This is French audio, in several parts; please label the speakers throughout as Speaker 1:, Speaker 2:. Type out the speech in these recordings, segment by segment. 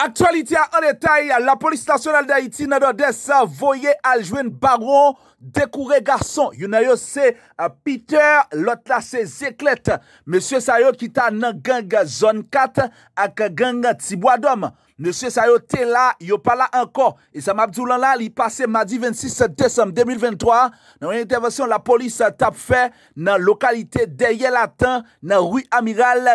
Speaker 1: Aktuality a an detay, la polis nasyonal de Haiti nan do desa voye aljwen baron de koure garson. Yon ayo se Peter, lot la se Zeklet, monsye sa yo kita nan genge Zon 4 ak genge Tibuadom. Nè sè sa yo te la, yo pa la anko. E sa map zoulan la, li pase madi 26 desem 2023. Nan yon intervensyon, la polis tap fe nan lokalite deye latan nan wouy amiral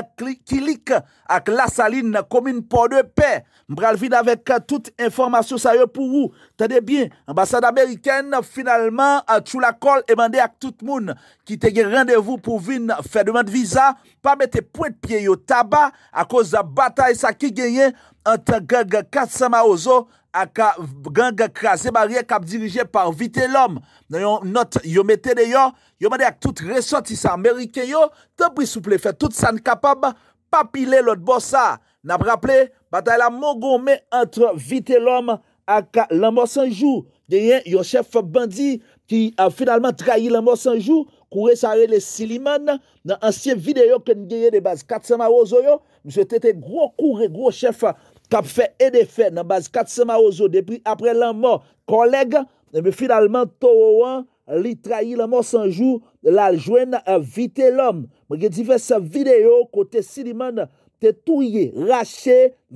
Speaker 1: Kilik ak la saline na komine Porte de Paix. Mbral vide avèk tout informasyon sa yo pou ou. Tade bien, ambassade Ameriken finalmente euh, chou la kol e mande ak tout moun ki tege randevou pou vide fè deman de visa. pa mette pou et piye yo taba a kouz da batay sa ki genyen anta genge katsama ozo a ka genge krasi barye kap dirije pa vite lom. Nan yon not yon mette deyon, yon mende ak tout resotisa Amerike yo, tenpri souple fe tout san kapab papile lot bosa. Nan praple, batay la mongo me antre vite lom a ka lamos anjou. Deyen, yon chef bandi ki a finalman trahi lamos anjou, koure sa re le siliman nan ansye videyo ken geye de baz katsama ozo yo. Mwen se tete gro koure, gro chefe, kap fe e de fe nan baz katsama ozo depri apre lanman koleg, mwen finalman to ouan li trahi lanman sanjou la jwen avite eh, lom. Mwen ge di fe sa videyo kote siliman nan Tè tou yè rachè,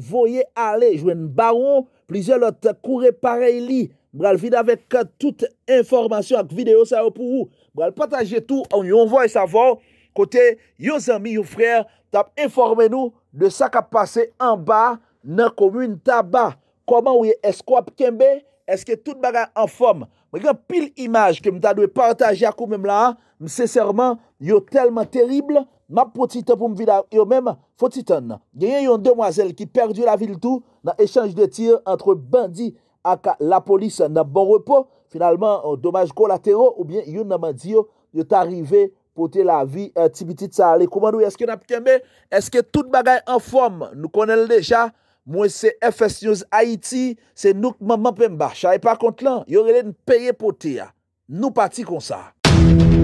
Speaker 1: voyè alè. Jwen baron, plizè lot koure parey li. Bral vide avèk tout informasyon ak videyo sa yo pou ou. Bral patajè tou, an yon voy sa vò. Kote, yon zami, yon frèr, tap informè nou de sa ka pase an ba nan komoun taba. Koman ou yè eskwap kembe, eske tout bagay an fòm. Mwen gen pil imaj ke mwen ta dwe patajè akou mwen mla. Mwen sè sèrman, yon telman terible. Ma poti ten pou m vida yo men, poti ten nan. Gye yon demwazel ki perdi la vil tou nan echange de tir antre bandi ak la polis nan bon repo. Finalman, euh, domaj kolatero ou bien yon nan mandi yo, yo t'arive pote la vi tibitit euh, sa ale. Komandou, eske nan pikenbe, eske tout bagay an form, nou konel deja, mwen se FS News Haiti, se nouk maman pemba. Chaye pa kont lan, yo rele nou peye pote ya. Nou pati kon sa.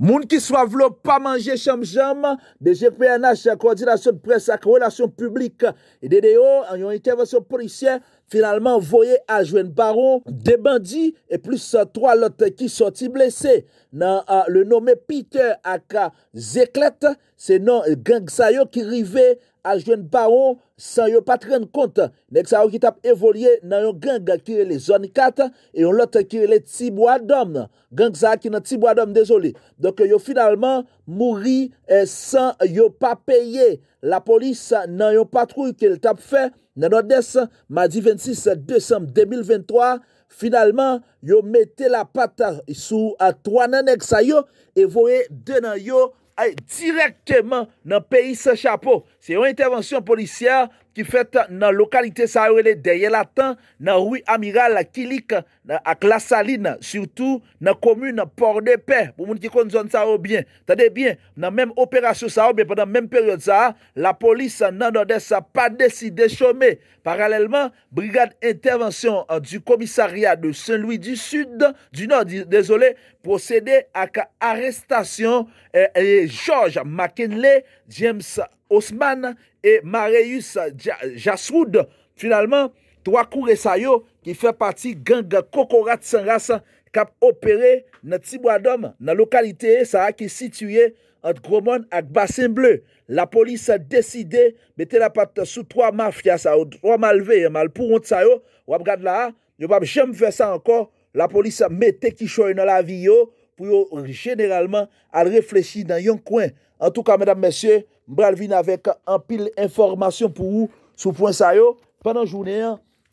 Speaker 1: Moun ki swa vlo pa manje chanm chanm, de GPNH, kondidasyon pres ak relasyon publik, e dede yo, an yon intervensyon polisyen, finalman voye a jwen baron, de bandi, e plus sa 3 lot ki soti blese, nan le nome Peter ak Zeklet, se nan Gang Sayo ki rive, a jwen baron, san yo patren kont, nek sa yo ki tap evolye, nan yon genk akirele zon 4, e yon lot akirele tibwa dom, genk za akirele tibwa dom, dezole, donk yo finalman, mouri, eh, san yo pa peye, la polis, nan yon patrou, ki le tap fe, nan odes, ma di 26 december 2023, finalman, yo mette la pata, sou atwa nan nek sa yo, evolye, de nan yo, ay direkteman, nan peyi se chapo, Se yon intervensyon polisyar ki fèt nan lokalite sa ou elè deyè latan, nan ouy amiral kilik ak la saline, surtout nan komune Porte de Père, pou moun ki konzon sa ou bien. Tade bien, nan menm operasyon sa ou, menm menm peryode sa a, la polis nan Odessa pa deside chome. Paralèlman, Brigade Intervensyon euh, du Komissariat de Saint-Louis du Sud, du Nord, desole, posede ak arrestasyon euh, George McKinley James H. Ousmane e Mareus Jassoud, finalman, 3 koure sayo ki fè pati genge Kokorat Sanras kap opere nan tibwa dom, nan lokalite e, sa a ki sitye ant Groumon ak Basin Bleu. La polis deside bete la pat sou 3 mafya sa ou 3 malve, malpou ront sayo, wap gad la a, yo bab jem fè sa ankon, la polis mette ki choy nan la vi yo, pou yo generalman al reflechi nan yon kwen. An tou ka, mèdam mèsyè, mbral vin avèk an pil informasyon pou yo sou pwen sa yo. Panan jounè,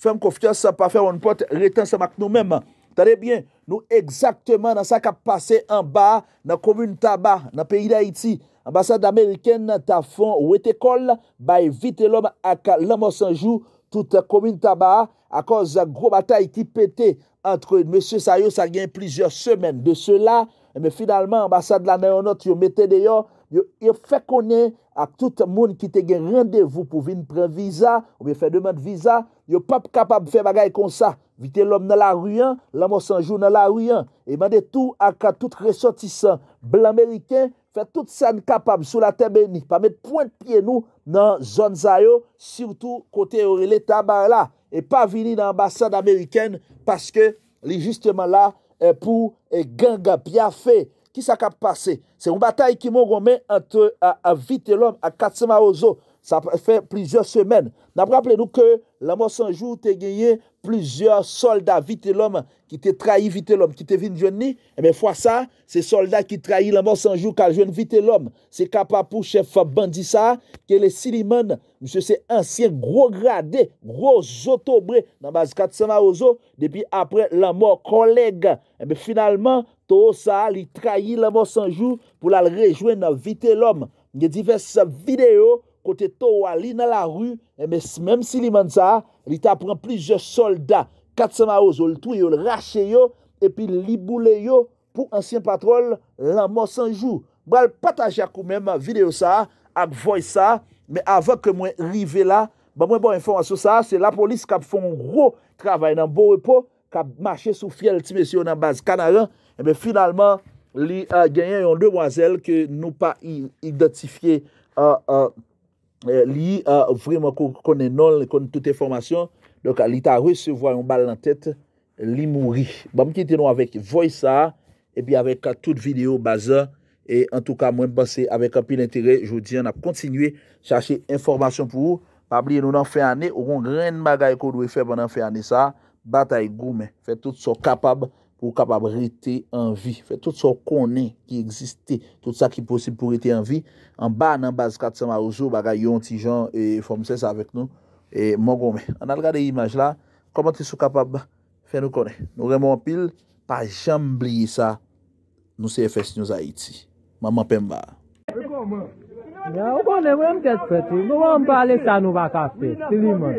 Speaker 1: fèm kofityas sa pa fè woun pot reten sa mak nou mèm. Tade bè, nou exaktèman nan sa ka pase an ba, nan koumoun ta ba, nan peyi da iti. An basan d'Amerikèn nan ta fon ou ete kol, bay vite lòm ak lòm osanjou tout komine taba a konz gro batay ki pete antre M. Sayos a gen plizye semen. De cela, me finalman ambasade la neonote yo mette deyo, yo fe konen ak tout moun ki te gen randevou pou vin pren viza, ou vin fe deman viza, yo pap kapab fe bagay kon sa. Vite lom nan la ruyen, lamo sanjou nan la ruyen. E mande tou ak a tout resotisan blan meriken, Fè tout sè an kapab sou la tebe ni. Pa met point piye nou nan zon zayou. Sirtou kote yore leta bar la. E pa vini nan ambassade amerikèn. Paske li jisteman la. E pou e genga. Pya fe. Ki sa kap pase? Se yon batay ki mou gome. Antre a vite lom. A katsima o zo. Sa fè plizèr semen. N ap rapple nou ke, la mò sanjou te gèyè plizèr solda vitè lòm ki te trai vitè lòm, ki te vin jwen ni. E eh mè fwa sa, se solda ki trai la mò sanjou kal jwen vitè lòm, se kapapou chef bandisa ke le siliman mè se se ansyen gro gradè, gro zotobre nan baz kat sana ozo depi apre la mò koleg. E eh mè finalman, to sa li trai la mò sanjou pou lal rejwen na vitè lòm. N gè divers videyo kote to wali nan la ru, e me mèm si li mèm sa, li ta prèm plije soldat, katsama ouzo, oh, l'tou yo, l'rache yo, epi li boule yo, pou ansyen patrol, lan mò sanjou. Mèm patajakou mèm videyo sa, ak voy sa, mèm avèk mwen rive bon, la, mèm mwen mwen fò mwansou sa, se la polis kap fòn gro, travè nan bò repò, kap mwache sou fiel, ti mèsy yo nan baz kanaren, e eh mèm finalman, li gènyen yon demwazel, ke nou pa identifiye, e, euh, e, euh, Eh, li, vreman konnen non, konnen tout informasyon, do ka li ta resevwa yon bal nan tet, li mouri. Ba mke tenon avek voy sa, e bi avek ka tout video baza, e an tou ka mwen basi, avek an pil entere, joun di an ap kontsinywe, chache informasyon pou ou, pa bliye nou nan fey ane, ou kon ren magay kou dwe fey ban nan fey ane sa, batay goume, fey tout so kapab, pou kapab rete an vi. Fè tout so konen ki egziste, tout sa ki posib pou rete an vi, an ba nan baz kat sa ma ouzo, baga yon ti jan e fòm sè sa vek nou, e mò gò men. An al gade imaj la, koman ti sou kapab fè nou konen. Nou remon pil, pa jambli sa, nou se efes nou za iti. Maman pem ba.
Speaker 2: Ou
Speaker 1: konen, ou yon kèt fèt ou, nou yon mpa alekta nou baka fè, ti vi man.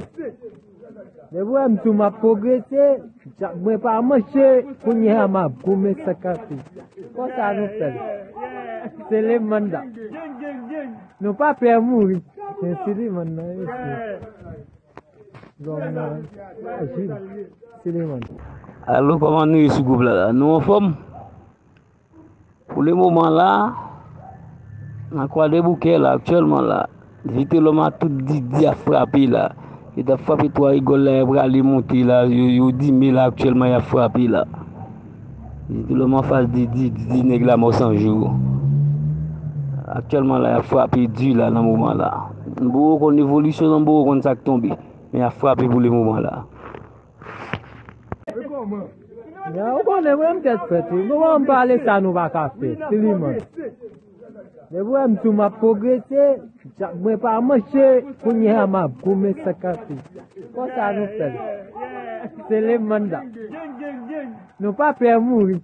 Speaker 1: Lè wè mtou map pogre se,
Speaker 2: mwen pa mwen se, kwenye ha map, kwenye sakapi. Kwa sa anou ptad. Se le manda. Nou pa pe amouri. Se le manda. Se le manda. Alo, kwa man nou yisou goup la la. Nou mwofom, pou le mwoman la, nan kwa debu ke la, akchèlman la, vitel oman tout diyafrapi la, E da frapi to a igol la e brale monte la, yo di me la akchèlman ya frapi la. Le man fase di, di, di, di neg la mò sanjou. Akchèlman la ya frapi di la nan mouman la. Mbo kon ne volisyon, mbo kon sak tonbi. Me ya frapi goun le mouman la. Ya, ou kon ne mwen kèt fèt ou, nou an pa ale fta nou baka fèt, ti li man. Mais progressé. Je pas Pour nous C'est le
Speaker 3: Nous pas mourir.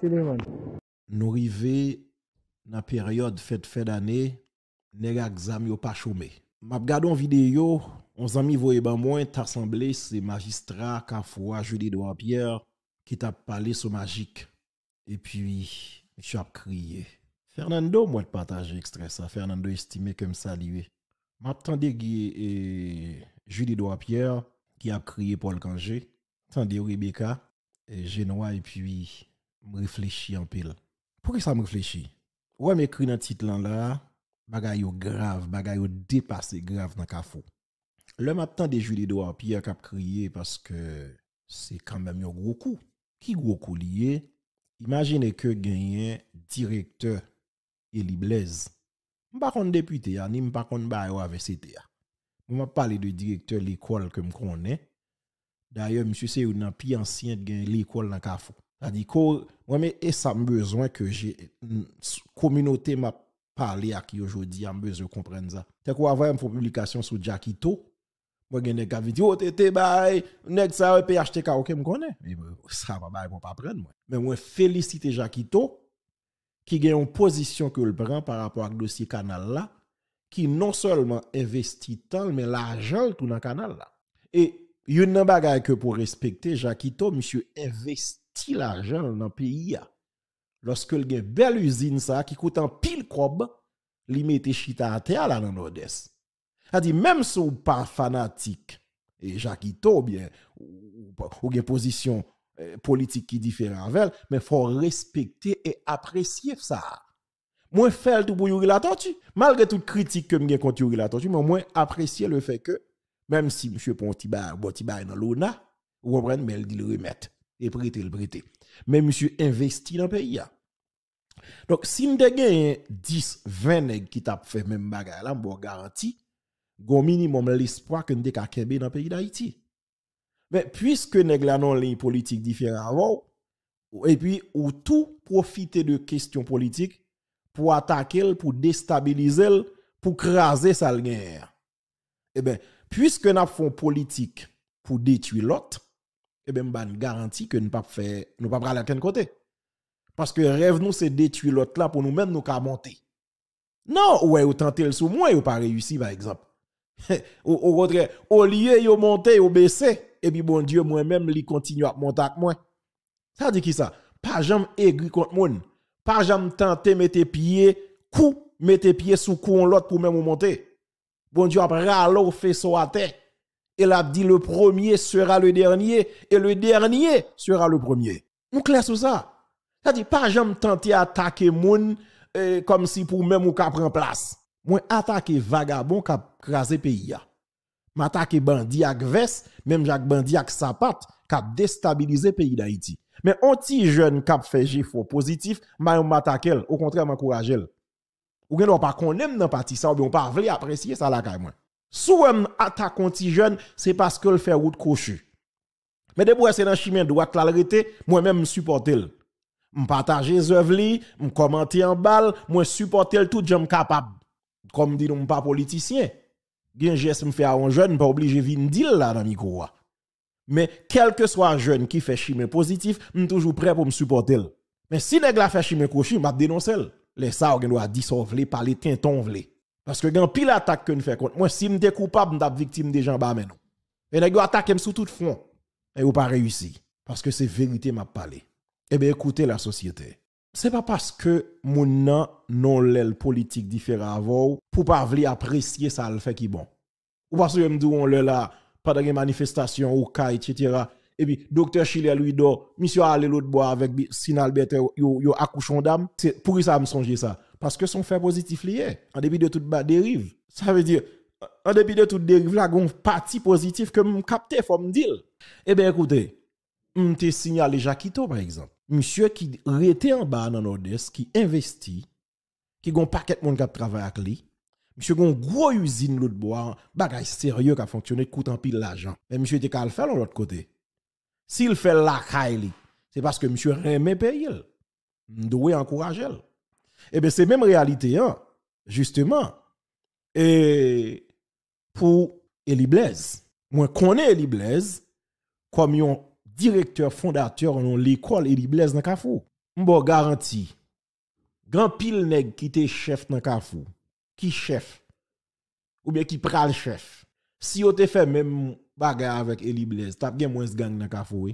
Speaker 3: C'est le e e Nous arrivons à la période fête fin d'année, les n'avons pas chômé. Je regarde vidéo, on voir et ben moins t'assemblé c'est magistrat Kafoua Julie Pierre, qui t'a parlé sur magique. Et puis, tu as crié. Fernando, moi, de partager extrait ça. Fernando estimé comme salué. M'attendais et Julie Pierre qui a crié pour Paul Kangé. tandis Rebecca, et Genoa, et puis, réfléchis en pile. Pourquoi ça me réfléchit? Ouais, mais écrit dans le titre là, bagaille grave, bagaille dépassé grave dans le cafou. Le matin des Julie Pierre qui a crié parce que c'est quand même un gros coup. Qui gwo kou Imaginez imagine ke directeur direkteur Eli Blaise. Mpa kon depute ya, ni mpa kon e je ne avesete pas Mwa de directeur l'école que m connais. D'ailleurs, monsieur, c'est un pi ancien de l'école dans Kafou. C'est-à-dire que, moi, mais, et ça besoin que j'ai, communauté m'a parlé à qui aujourd'hui, a besoin de comprendre ça. C'est quoi, avoir une publication sur Jackito, moi, j'ai des gars qui disent, oh, t'es bail, nèg ça, PHTK, ok, me connais. Ça va, mal pour pas prendre, moi. Mais moi, félicite Jacquito, qui a une position que le prend par rapport à dossier canal là, qui non seulement investit tant, mais l'argent tout dans canal là. Et, une bagaille que pour respecter, Jacquito, monsieur, investit l'argent dans pays là. Lorsque il gagne a belle usine ça, qui coûte un pile crobe, il mette chita à terre là dans nord a dit, même si vous pas fanatique, et Jacquito, bien, ou, ou, une position e, politique qui diffère avec elle, mais faut respecter et apprécier ça. Moi, fais tout pour Yuri la tortue. Malgré toute critique que je contre Yuri la tortue, mais moi, apprécier le fait que, même si M. Pontibar est dans l'ONA, vous comprenez, mais il dit le remettre. Et prêter, le prêter. Mais monsieur investit dans le pays. Donc, si vous avez 10, 20 nègres qui tapent fait même bagarre là, je garantis au minimum l'espoir que nous ka dans le pays d'Haïti. Mais puisque nous avons une politique différente avant, et puis ou tout profiter de questions politiques pour attaquer, pour déstabiliser, pour craser sa guerre. Eh bien, puisque nous avons une politique pour détruire l'autre, eh bien, nous garantie que nous ne pouvons pas aller à quel côté. Parce que rêve nous, c'est détruire l'autre là pour nous-mêmes nous monter. Non, ouais, ou tenter le sous moi, ou pas réussi, par exemple au, au, au lieu de monter, au baisser, et puis bon Dieu, moi-même, li continue à monter avec moi. Ça dit qui ça? Pas jamais aigri contre moun. Pas jamais tenter mettre pied, coup, mettre pieds sous cou en l'autre pour même monter. Bon Dieu, après, alors, fait à terre. Et a dit le premier sera le dernier, et le dernier sera le premier. Nous clair sur ça. Ça dit, pas jamais tenter attaquer moun, euh, comme si pour même ou prendre place. Moi, attaquer vagabond qui a crasé pays. M'attaquer bandit avec Ves, même Jacques bandit avec sapat qui a déstabilisé pays d'Haïti. Mais on petit jeune qui a fait positif, m'a m'attaquer, au contraire m'encourager. Ou bien on pas aime dans parti ça ou bien on pas apprécier ça la caille moi. Sou attaque un petit jeune, c'est parce que le fait route cochu. Mais debout c'est dans chemin droite la moi-même supporter m'partager œuvres li, m'commenter en balle, moi supporter tout j'aime capable comme dit pas politicien gien geste me fait un jeune pas obligé vin là dans micro mais quel que soit jeune qui fait chimer positif suis toujours prêt pour me supporter mais si nèg la fait chimie vais m'a dénoncer les ça on doit dissolver parler tinton vle parce que gien pile attaque que nous fait contre moi si suis coupable suis victime des gens bas mais non et nèg attaque sous tout front et ou pas réussi parce que c'est vérité m'a parlé eh bien écoutez la société c'est pas parce que mon nom non l'aile politique différent avant pour pas apprécier ça le fait qui bon ou parce que me dis on la là pendant les manifestation ou cas etc et puis docteur Chile lui dit « monsieur aller l'autre bois avec Sin Albert yo yo accouchon dame c'est pour ça me songer ça parce que son fait positif lié en dépit de toute dérive ça veut dire en dépit de toute dérive là gon parti positif que me capter faut me dire Eh bien écoutez me signalé Jacquito, par exemple monsieur qui était en bas dans nord qui investit, qui a un paquet de monde qui travaille avec lui, monsieur qui a une grosse usine de bois, bagage sérieux qui a fonctionné, coûte en pile l'argent. Mais monsieur était qu'à le faire de l'autre côté. S'il fait la caille, c'est parce que monsieur aimait payer. Nous encourager. Et eh bien, c'est même réalité, hein? justement. Et pour Elie Blaise, moi je connais Elie Blaise comme un directeur fondateur de l'école Eli Blaise dans Kafou. M'bo garanti. Grand pile nèg qui était chef dans Kafou. Qui chef ou bien qui le chef. Si vous te fait même bagarre avec Eli Blaise, t'as bien moins gang dans Kafou.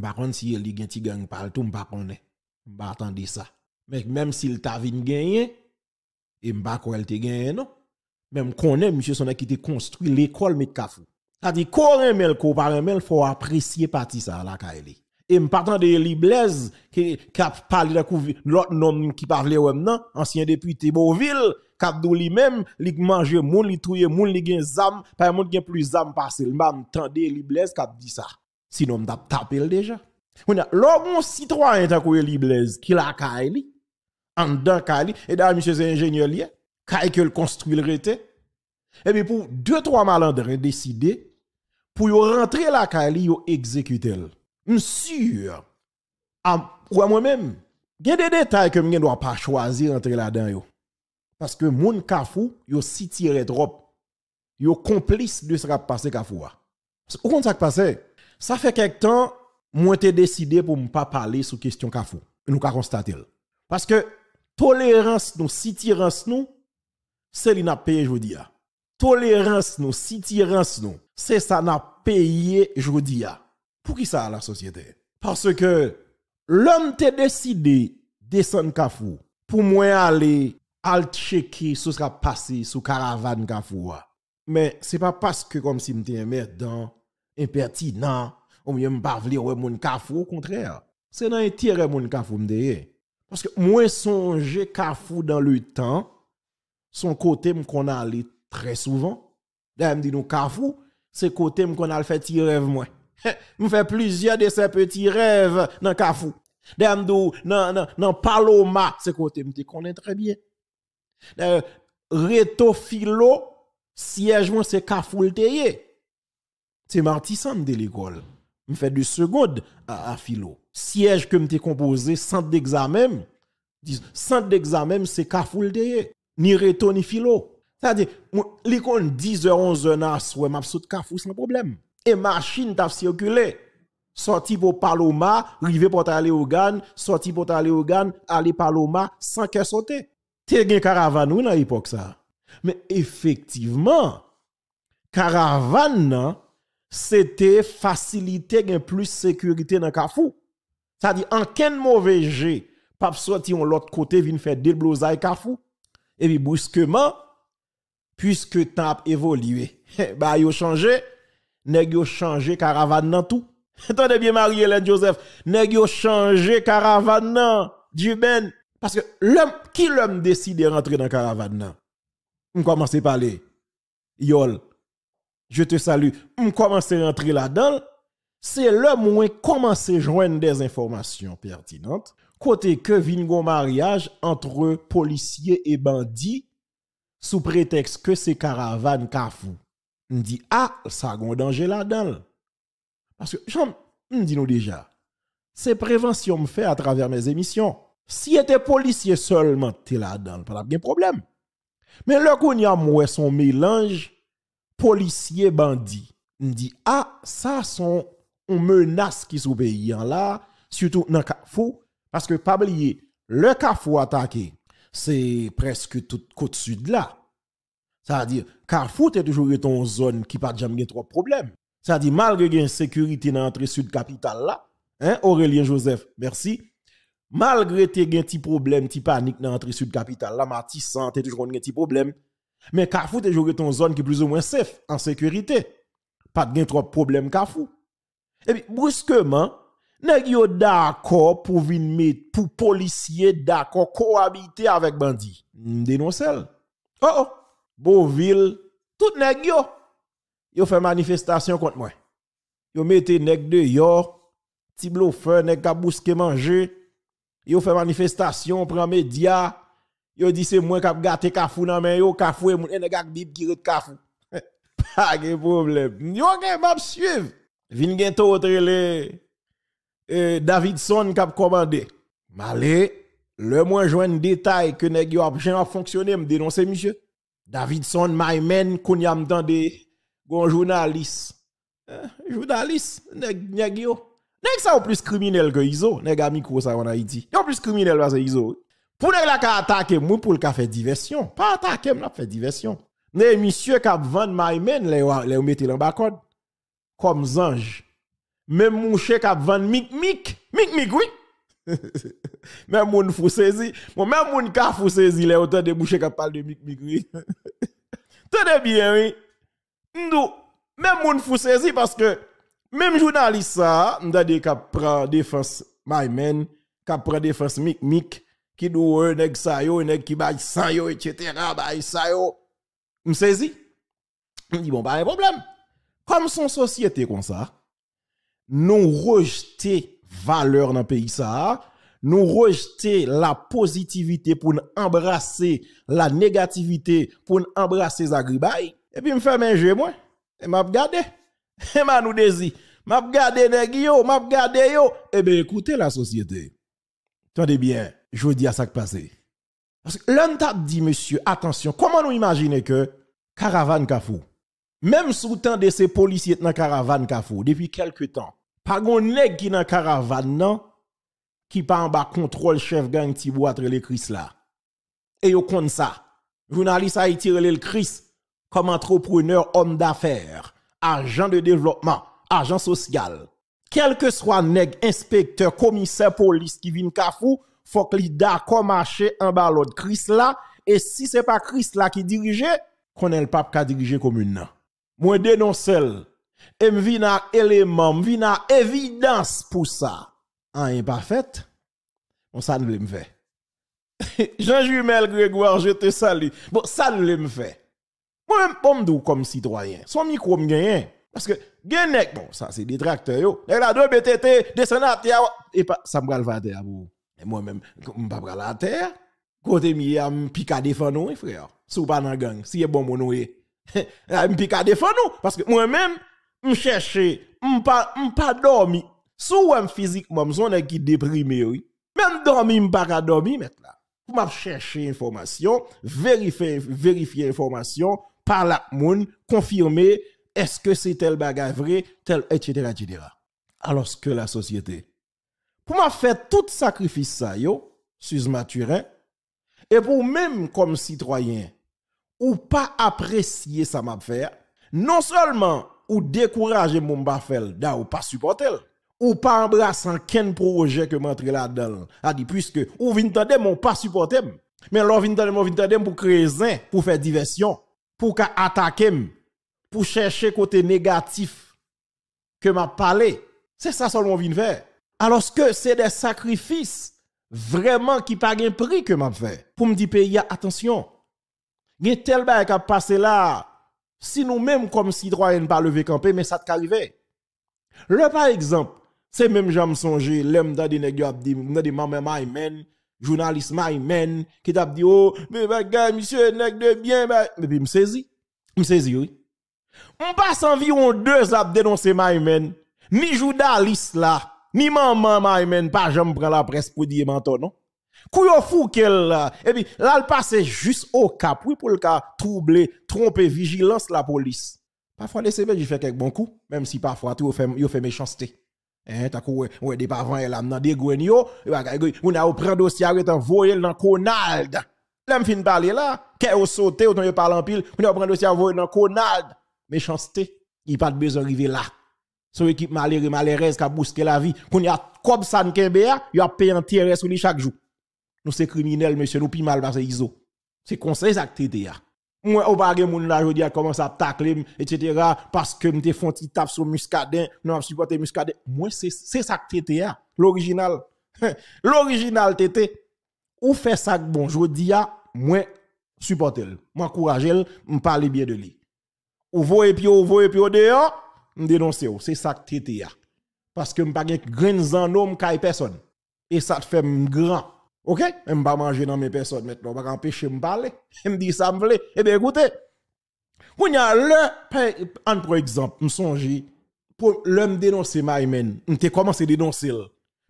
Speaker 3: Par contre, si Eli gen ti gang parle tout, m'pa on M'pa attendre ça. Mais même s'il t'a vin gagné, et m'pa quoi elle te gagné non. Même connaît monsieur son qui t'a construit l'école mais Kafou. C'est-à-dire, qu'on le coup par remel, faut apprécier parti ça, la kaeli. Et m'partant de Eli Blaise, qui a parlé de l'autre nom qui parlait ou maintenant ancien député Beauville, qui a dit lui-même, il mange moun, il touye moun, il gen zam, pas un monde qui plus zam passé. le tende Eli Blaise qui a dit ça. Sinon, m'tap tapé déjà. On a, l'homme citoyen, tant que Eli Blaise, qui la kaeli, en d'un kaeli, et d'ailleurs, monsieur, ingénieur lié, kaeli que le construit le Et puis, pour deux, trois malandrins décider, pour rentrer la kali yon exécuter sûr pour ah, moi même il y a des détails que je dois pas choisir entre là-dedans parce que moun kafou yo si tire trop yo complice de ce qui s'est passé kafou hein. au compte ça passé ça fait quelque temps moi t'ai décidé pour ne pas parler sur question kafou nous ka constater parce que tolérance nous si nous c'est n'a payé jodi hein. tolérance nous si nous c'est ça n'a payé aujourd'hui. Ah. Pour qui ça la société Parce que l'homme t'a décidé de descendre Kafou pour moi aller al checker ce sera passé sous caravane Kafou. Ah. Mais c'est pas parce que comme si m'étais un impertinent, ou bien pas vouloir ouais mon Kafou au contraire. C'est dans de mon Kafou Parce que moi songe Kafou dans le temps, son côté Je qu'on très souvent. D'ailleurs, me dit nous Kafou c'est côté qu'on a fait petit rêve moi. Je fais plusieurs de ces petits rêves dans Kafou. Damdou, dans, dans, Paloma, c'est côté me connais très bien. Euh, Reto philo, siège c'est Kafou le C'est Martissan de l'école. Je fais deux secondes à, Philo. Siège que me composé, centre d'examen. Centre d'examen, c'est Kafou le Ni Reto ni Philo. C'est-à-dire, les 10h, 11h, dans soir, m'a saute c'est un problème. Et machine t'a circulé. Sorti pour Paloma, rivé pour aller au GAN, sorti pour aller au GAN, aller Paloma, sans qu'elle saute T'es un caravane ou dans l'époque ça. Mais effectivement, caravane, c'était faciliter plus sécurité dans Kafou. C'est-à-dire, en quel mauvais jeu, pap sorti on l'autre côté, vient faire des blousailles Kafou. Et puis, brusquement, puisque temps évolué. bah, yo changé, nèg yo changé caravane dans tout. Attendez bien Marie-Hélène Joseph, nèg yo changé caravane nan, Dieu ben. Parce que l'homme, qui l'homme décide de rentrer dans caravane nan? On commence à parler. Yol, je te salue. On commence à rentrer là-dedans. C'est l'homme où on commence à joindre des informations pertinentes. Côté que vingo mariage entre policiers et bandits sous prétexte que c'est caravane kafou. On dit ah, ça a un danger là-dedans. Parce que j'en dis nous déjà. C'est prévention me fait à travers mes émissions. Si était policier seulement t'es là-dedans, pas de problème. Mais le qu'on y a son mélange policier bandit. On dit ah, ça sont une menace qui s'obéit pays là, surtout dans kafou parce que pas oublier le kafou attaqué c'est presque tout côte sud là. ça veut dire Carrefour est toujours une zone qui pas jamais trop de problèmes. ça veut dire malgré sécurité dans l'entrée sud capitale là, hein, Aurélien Joseph, merci. Malgré tes petits problèmes, qui panique dans l'entrée sud capitale là, Matissan, toujours un petit problème. Mais Carrefour est toujours une zone qui est plus ou moins safe, en sécurité. Pas de trop de problèmes Carrefour. Et puis, brusquement, nèg yo d'accord pour vin mettre pour policier d'accord cohabiter avec bandit dénoncel oh oh Beauville tout nèg yo yo fait manifestation contre moi yo mettez nèg de yo petit bluffeur nèg kabouske manger yo fait manifestation prend média yo dit c'est moi qui gâté kafou nan men yo kafou et moun nèg ak bib qui ret kafou pas de problème yo gen m'a suivre vin gen to le Davidson qui a commandé. Malé, le moins joint détail que nèg yo a fonctionné me dénoncer monsieur. Davidson Myman konya m'tande un hein, journaliste. Eh, journaliste nèg nèg yo. Nèg ou plus criminel que Iso, nèg a micro ça en Haïti. plus criminel parce Iso. Pour nèg la ka attaquer moi pour le ka faire diversion, pas attaquer m'a faire diversion. Mais monsieur qui a my men, les les mettre le barcode comme zange. Même mon qui a vendu mic mic. Mic mic, oui. même mon fou saisi. Bon, même mon ka fou saisi, les auteurs de boucher qui parle de mic mic, oui. Tenez bien, oui. Nous, même mon fou saisi parce que même journaliste ça, a dit ka prend défense my man, ka prend défense mic mic, qui dou un nèg sa yo, nèg qui bail ça yo, etc., bail sa yo. saisi. M'di, bon, pas de problème. Comme son société comme ça, nous rejeter valeur dans le pays ça, nous rejeter la positivité pour embrasser la négativité, pour embrasser Zagribaï. Et puis, me faire un moi. Et m'a regardé. Et m'a nous désir. M'a regardé, yo, m'a regardé, yo. Et eh bien, écoutez la société. Tendez bien, je vous dis à ça qui passe. Parce que l'un dit, monsieur, attention, comment nous imaginer que caravane kafou, même sous temps de ces policiers dans caravane kafou, depuis quelques temps, pas gon nèg qui dans caravane qui pas en bas contrôle chef gang entre les Chris là. Et yo konn ça. Journaliste a tiré le Chris comme entrepreneur, homme d'affaires, agent de développement, agent social. Quel que soit nèg, inspecteur, commissaire police qui vient kafou, faut que d'accord marché en bas l'autre Chris là et si c'est pas Chris là qui dirige, qu'on est le pape qui a dirigé commune Moi dénonce et me vina élément, me vina évidence pour ça. en pas faite, On ça nous me fait. Jean Jumel Grégoire, je te salue. Bon, ça nous me fait. Moi même pas me comme citoyen. Son micro me gagne hein. parce que genek bon, ça c'est des tracteurs yo. La deux BTT, des sénateurs et pas ça me va à vous. Et moi même me pas la terre. Côté mi a pique à défendre hein, frère. Sous pas dans gang, si est bon mon noyé. me pique à défendre parce que moi même M'cherche, chercher, pas pas dormi. Sou physiquement, qui déprimé oui. Même dormi m pas dormi mettre Pour m'a chercher information, vérifier vérifier information par la moun, confirmer est-ce que c'est tel bagage vrai, tel etc etc. Alors que la société pour m'a faire tout sacrifice ça yo, sus Maturin, et pour même comme citoyen, ou pas apprécier ça m'a non seulement ou décourager mon baffel. da ou pas supporter ou pas embrasser quel projet que m'entre là-dedans. A dit puisque ou vintade tande mon pas supporter. Mais l'on vintade tande mon pour créer zin, pour faire diversion, pour attaquer, pour chercher côté négatif que m'a parlé. C'est ça seulement vin faire. Alors que c'est des sacrifices vraiment qui pas un prix que m'a fait pour me dire paye attention. Gen tel bail qui a passé là si nous-mêmes, comme citoyens, pas levé camper, mais ça te arrivé. Le par exemple, c'est même j'aime songer, l'aime dans des nègres, dans des mamans, men, journalistes, men, qui t'a dit, oh, mais gars, monsieur, nègre de bien, mais puis me saisis. Me saisis, oui. On passe environ deux à dénoncer Maïmen. Ni journaliste là, ni maman Maïmen, pas j'aime prendre la presse pour dire menton, non? Kouyo fou qu'elle et puis là elle eh passe juste au cap oui pour le cas troubler, tromper vigilance la police. Parfois les CPJ fait quelques bons coups même si parfois tout fait yo fait méchanceté. Hein t'as coupé ouais des parents elle a des gwen on a un dossier un envoyer dans Conald. L'aime fin parler là, qu'est au sauter autant a parlé en pile, on a un dossier envoyer dans Conald. Méchanceté, il pas de besoin d'arriver là. Son équipe malheureuse malheureuse qui a bousqué la vie, qu'on y a comme ça n'kembe, il a payé un tiers sur lui chaque jour nous c'est criminels, monsieur, nous pi mal parce ISO. C'est conseil ça tu là. Ah. Moi au pas moun là jodi a commence à tacler etc. parce que m'te font petit tap sur muscadet, non je supporter muscadin. Moi c'est ça ah. ça tu là, l'original. l'original tété. Ou fait ça bon je a, ah, moi supporter, je parle bien de lui. Ou voyez puis ou voyez puis au dehors, m'dénoncer, oh. c'est ça tu là. Parce que m'pa gen grain un homme personne. Et ça te fait grand. Ok, je m'm ne pas manger dans mes personnes maintenant, je ne vais pas empêcher de m'm parler. Je me dis ça me m'm plaît. Eh bien, écoutez, quand a le, en exemple, je me songe, pour l'homme dénoncer Maïmen, je commencé à dénoncer.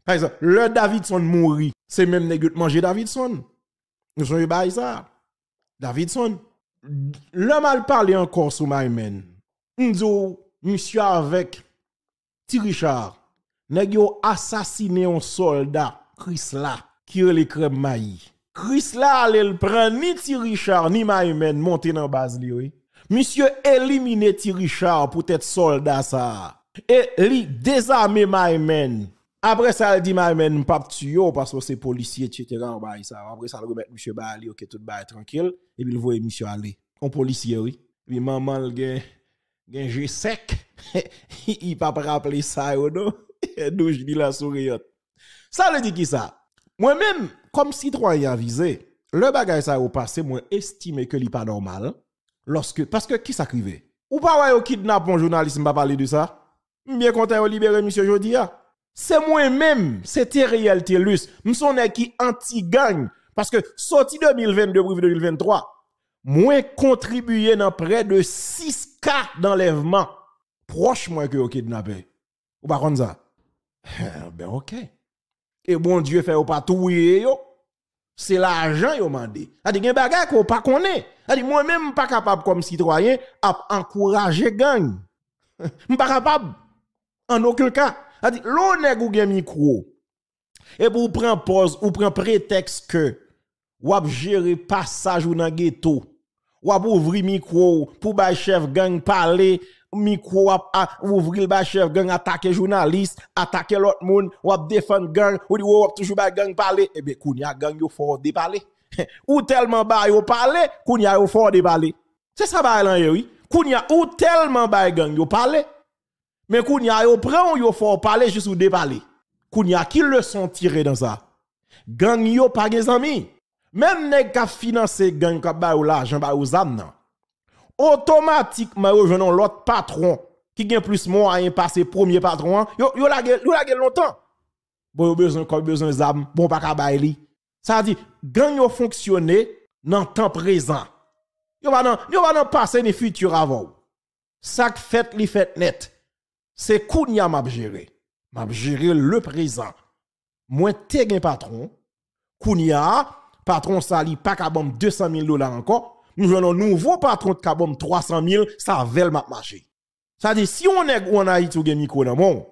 Speaker 3: Par exemple, le Davidson mourit, c'est même de manger Davidson. Nous sommes pas ça. Davidson, l'homme a parlé encore sur Maïmen. Nous oh, monsieur avec Thierry Richard, nègre assassiné un soldat, Chris là qui les crème maï. Chris là, elle prend ni Ti Richard ni Maïmen monter dans base oui. Monsieur éliminer Ti Richard pour être soldat ça. Et lui désarme Maïmen. Après ça, elle dit Maïmen pas tuer parce que c'est policier etc. Après ça, elle remet monsieur Baali, OK, tout être tranquille et puis il voit monsieur aller. En policier oui. Puis maman le gain gain j'ai sec. il pas rappeler ça non. Donc je la souriante. Ça le dit qui ça moi-même, comme citoyen avisé, le bagage ça au passé, moi estimé que n'est pas normal. parce que qui s'acrivait Ou pas, ouais, kidnappe un journaliste, m'a parler de ça. Bien content, libérer monsieur Jodia. Hein. C'est moi-même, c'était réel luce. M'son qui anti-gang. Parce que sorti 2022 2023, moi contribué dans près de 6 cas d'enlèvement proche moi, que au kidnappé. Ou pas comme ça. Eh, ben OK et bon Dieu fait ou pas tout c'est l'argent yo mandé a dit gen bagay qu'on pas connaît a dit moi même pas capable comme citoyen à encourager gang pas capable en aucun cas a dit l'on ou micro et pour prend pause ou prend prétexte que ou ap gérer passage ou dans ghetto ou ap ouvrir micro pour bay chef gang parler micro à ouvrir le bachef gang attaquer journaliste attaquer l'autre monde ou défendre gang ou di ou toujours ba gang parler et eh bien kounya gang yo fort de parler ou tellement ba yo parler kounya yo fort de parler c'est ça ba lan oui kounya ou tellement ba gang yo parler mais kounya yo prend yo fort parler juste ou de parler kounya qui le sont tiré dans ça gang yo pas des amis même nèg ka financer gang ka ba ou l'argent ba ou zam nan automatiquement rejoignons l'autre patron qui gagne plus moyen passer premier patron hein. yo yo la yo la longtemps bon a besoin quoi besoin zam bon pas ka ça dit gagne yo fonctionner dans temps présent yo va dans yo va dans passé ni futur avant ça fait li fait net c'est Kounia m'a géré m'a géré le présent moi t'es gen patron Kounia, patron ça li pas ka 200 000 dollars encore nous avons un nouveau patron de 300 000, ça veut m'a marché. Ça dit, si on est en Haïti ou micro dans mon,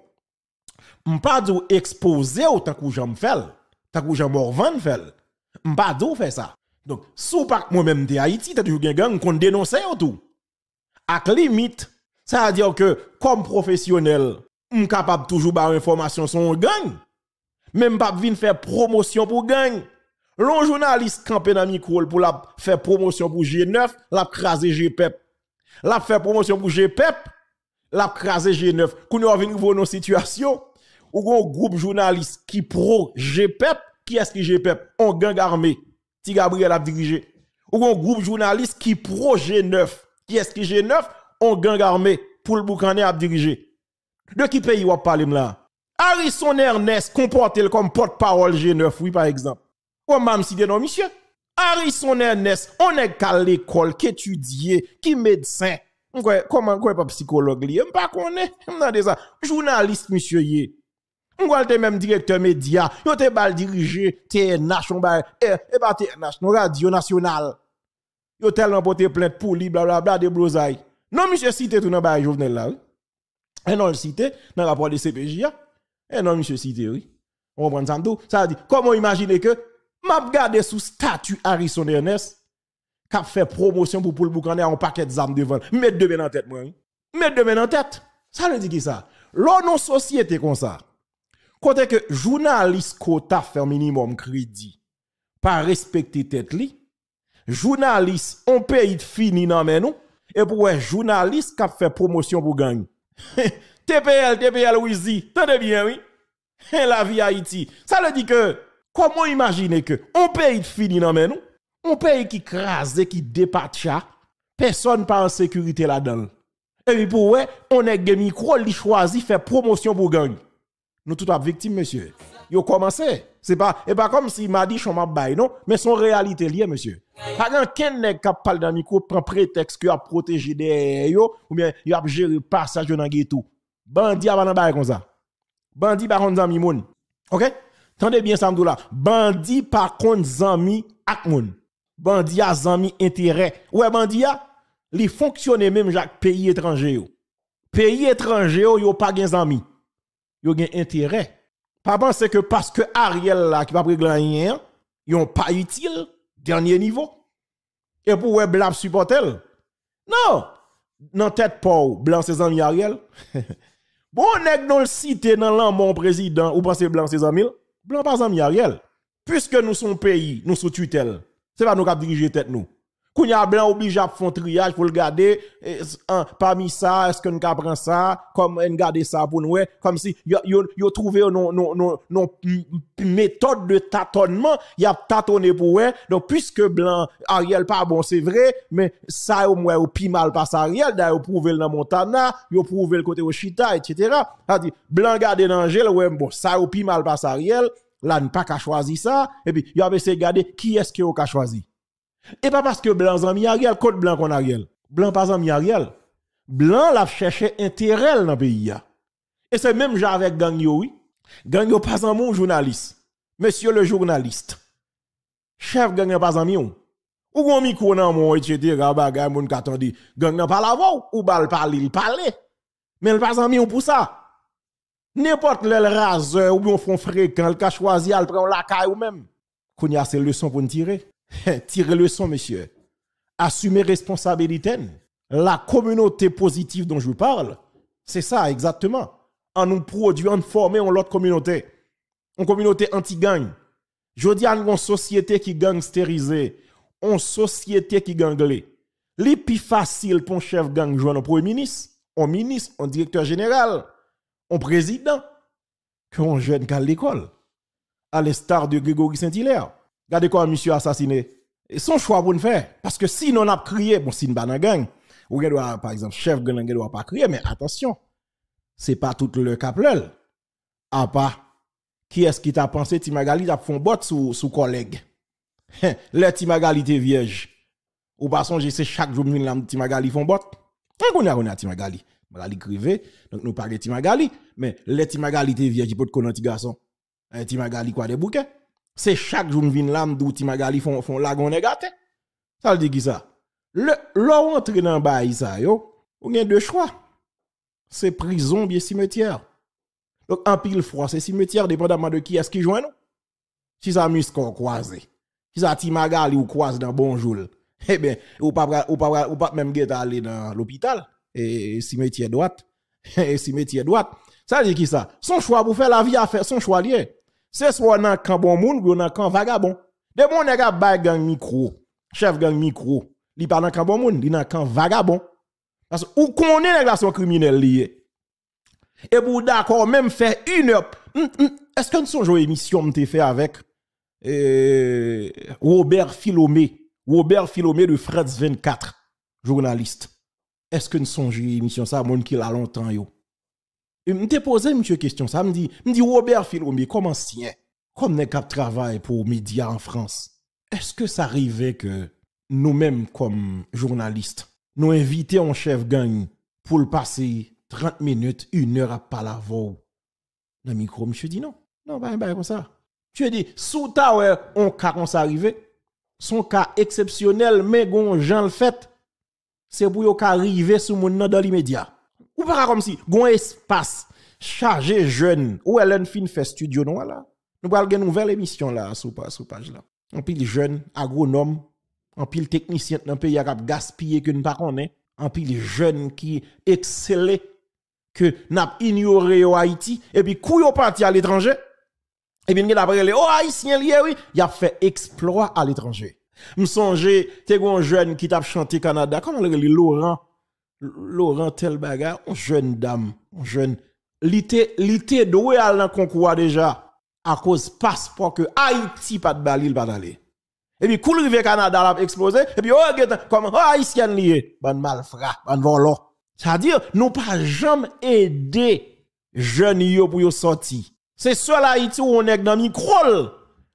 Speaker 3: on pas de exposer autant que j'aime le tant que j'aime je ne On pas de faire ça. Donc, sous pas moi-même de Haïti, t'as toujours gang qu'on dénonce tout. À limite, ça veut dire que comme professionnel, on capable toujours une information sur un gang. Même pas venir faire promotion pour gang. L'on journaliste campé dans micro pour la faire promotion pour G9, la craser GPEP. La faire promotion pour GPEP, la craser G9. Quand nous avons nos situations, ou un groupe journaliste qui pro GPEP, qui est-ce qui GPEP? On gang armé. Si Gabriel a dirigé. Ou un groupe journaliste qui pro G9, qui est-ce qui G9? On gang armé pour le boucaner a dirigé. De qui pays on parle là? Harrison Ernest comporte comme porte-parole G9, oui, par exemple. Comment me non, monsieur? Harrison Ernest, on est qu'à l'école, qui étudie, qui médecin. Comment, quoi, pas psychologue lié? M'a connaît, m'en des ça. Journaliste, monsieur, yé. M'a te même directeur média, yon te bal dirigé, TNH, on bal, eh, eh, TNH, non, radio nationale. Yon tellement porté plainte pour bla blablabla, des brosailles. Non, monsieur, cité tout dans le jovenel là, Et eh non, le cité, dans la rapport de CPJ, et eh non, monsieur, cité, oui. On prend ça tout. Ça dit, comment imaginer que m'a regardé sous statut Harrison Ernest qui a fait promotion pour poule Boucaner en paquet d'armes devant. Mets deux mains en tête, moi. Hein. Mets deux mains en tête. Ça le dit qui ça? L'on non société comme ça. Côté que journaliste quota fait minimum crédit, pas respecter tête li, journaliste on de fini nan men nous, et pour un journaliste qui fait promotion pour gagner. TPL, TPL, Wizi, tenez bien, oui. La vie Haïti. Ça le dit que Comment imaginer que un pays fini dans nous, un pays qui crase, qui dépatcha, personne pas en sécurité là-dedans. Et puis pour ouais, on est des micro, il choisit faire promotion pour gang. Nous tout tous victime monsieur. Yo commencé. C'est pas, et pas comme si m'a dit m'a bail, non, mais son réalité liée, monsieur. Par exemple, ken nèg k'ap parle dans micro prend prétexte qu'il a protégé des yo, ou bien il a géré passage dans ghetto. Bandi a pas dans bail comme ça. Bandi ba kon mi moun. OK? Tendez bien Samdoula. là. Bandi par contre zami ak moun. Bandi a zami intérêt. Ouais bandi a li fonctionne même jak pays étranger yo. Pays étranger yo yo pas gen zami. Yo gen intérêt. Pas penser que parce que Ariel là qui va régler rien, yon pas utile dernier niveau. Et pour ouais blab supporter. Non. Dans tête pas blanc ses amis Ariel. bon nèg le cité dans l'an mon président ou pensez blanc ses amis. Blanc pas ami Puisque nous sommes pays, nous sommes tutelle. C'est pas nous qui dirigé tête nous. Quand y a blanc obligé à faire un triage pour le garder, eh, parmi ça, est-ce qu'on prend ça, comme on garde ça pour nous, comme si a trouvé non non méthode de tâtonnement, y a tâtonné pour ouais. Donc puisque blanc Ariel pas bon, c'est vrai, mais ça au moins au pi mal passe Ariel, d'ailleurs prouvé dans Montana, yo prouvé le côté Oshita etc. C'est-à-dire blanc garder l'angel ouais bon, ça au pi mal passe Ariel, là n'a pas qu'à choisir ça et puis y a essayé de garder qui est-ce que a choisi. Et pas parce que blanc en Ariel, côte blanc qu'on Ariel. Blanc pas en Ariel. Blanc l'a cherché intérêt dans le pays. Et c'est même j'avais avec gang oui. Gang pas en mon journaliste. Monsieur le journaliste. Chef gang pas en mon. Ou gon micro nan mon, etc. Bagay moun katandi. Gang nan pas la voix. Ou bal parle, il parle. Mais le pas en mon pour ça. N'importe le raseur ou bien font fréquent, le cas choisi, il prend la caille ou même. Qu'on y a pour nous tirer. Tirez leçon, monsieur. Assumez responsabilité. La communauté positive dont je vous parle, c'est ça exactement. En nous produisant, en former en l'autre communauté. Une communauté anti-gang. Je dis à une société qui gangsterisée, une société qui ganglée. Les plus facile pour un chef gang jouer un premier ministre, un ministre, un directeur général, un président, que un jeune à l'école. À l'instar de Grégory Saint-Hilaire. Regardez quoi, monsieur assassiné. Et son choix pour nous faire. Parce que si on a crié, bon, si on pas gang, ou doit, par exemple, chef gang, doit pas crier, mais attention, c'est pas tout le l'eau. À part, qui est-ce qui t'a pensé, Timagali, t'a fait un bot sous collègue. Hein, le Timagali t'es vierge. Ou pas songer, c'est chaque jour, la Timagali font bot. Et qu'on a, on Timagali. Magali crivé, donc nous parlons de Timagali, mais le Timagali t'es vierge, il peut te connaître, garçon. Eh, Timagali, quoi, des bouquets. C'est chaque jour une là m'dou ti magali font font lagon négaté. Ça veut dire qui ça Le l'on rentre dans bail ça yo, ou a deux choix. C'est prison bien cimetière. Donc en pile froid c'est cimetière dépendamment de qui est-ce qui joint nous. Si ça un qu'on croise, si ça timagali ou croise dans bonjour. Eh bien, ou pas ou pas ou pas même guet aller dans l'hôpital et cimetière droite et cimetière droite. Ça veut dire qui ça Son choix pour faire la vie à faire son choix lié c'est soit dans un bon monde, ou a un vagabond. De bon, qui a un micro, chef gang micro. Il parle d'un bon monde, il a un vagabond. Parce que qu'on est, la son criminel lié. Et pour d'accord, même faire une heure. Est-ce que nous sommes émission que fait avec e, Robert Philomé, Robert Philomé de France 24, journaliste. Est-ce que nous sommes émission ça, monde qui l'a longtemps yo? Je me posé une question ça me dit me dit Robert Philomé comment sien comme nèg cap travail pour médias en France est-ce que ça arrivait que nous-mêmes comme journalistes nous invitions un chef gang pour le passer 30 minutes une heure à parler Le micro, je micro monsieur dit non non pas bah, bah, comme ça tu dit, sous ta on cas ça arrivé son cas exceptionnel mais gon Jean le fait c'est pour yo arriver sous mon dans médias. Ou comme si, un espace chargé jeune, ou Ellen Fin fait studio là. Nous allons une nouvelle émission là, sur cette page là. En pile jeune, agronome, en pile technicien dans le pays a gaspillé que nous pas en pile jeune qui excellait que n'a ignoré Haïti et puis couille parti à l'étranger. Et bien, avons les oh, haïtiens lié, oui, il a fait exploit à l'étranger. Me y t'es un jeune qui t'a chanté Canada, comment le Laurent Laurent Telbaga, une jeune dame, une jeune. L'été, l'été, doué à l'en concours déjà, à cause passeport que Haïti pas de balil, pas d'aller. Et puis, cool rivière Canada l'a explosé, et puis, oh, comme, oh, Haïtien lié, ban malfra, bon volo C'est-à-dire, nous pas jamais aider jeunes yo pour yo sortir. C'est seul Haïti où on est dans micro,